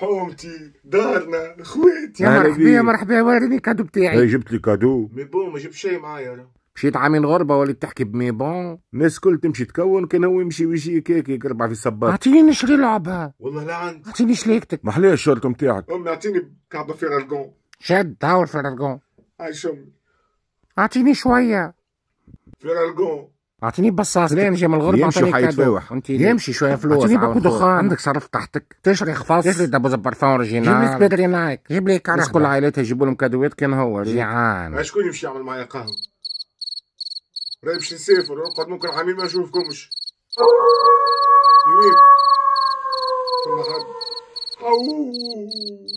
حومتي دارنا خواتي يا مرحبا يا مرحبا وريني الكادو بتاعي جبت لي كادو مي بون ما جبت شيء معايا انا مشيت عامين غربه ولا تحكي بمي بون الناس الكل تمشي تكون كان هو يمشي ويجي كيك يقربع في الصباط اعطيني نشري لعبه والله لا عندي اعطيني شليكتك ما حلاش الشورت نتاعك امي اعطيني كعبه فيرالكون شد هاو الفيرالكون عايش امي اعطيني شويه فيرالكون اعطيني بصاص لين جاي من الغربه يمشي حيتفاوح يمشي شويه فلوس اعطيني بوكو دخان عندك صرف تحتك تشري خفاص تشري دابو زبرفان فون جيب لي سبيدري نايك جيب لي كعرس كل عائلتها يجيبوا لهم كادوات كان هو إيه؟ جيعان شكون يمشي يعمل معايا قهوه راهي باش نسافر نقعد ممكن عامين ما نشوفكمش يويب ثم اوووو